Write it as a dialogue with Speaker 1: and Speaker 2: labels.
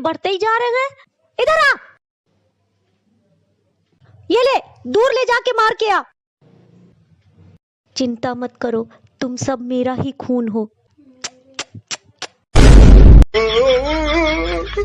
Speaker 1: बढ़ते ही जा रहे हैं इधर आ ये ले दूर ले जाके मार के आ चिंता मत करो तुम सब मेरा ही खून हो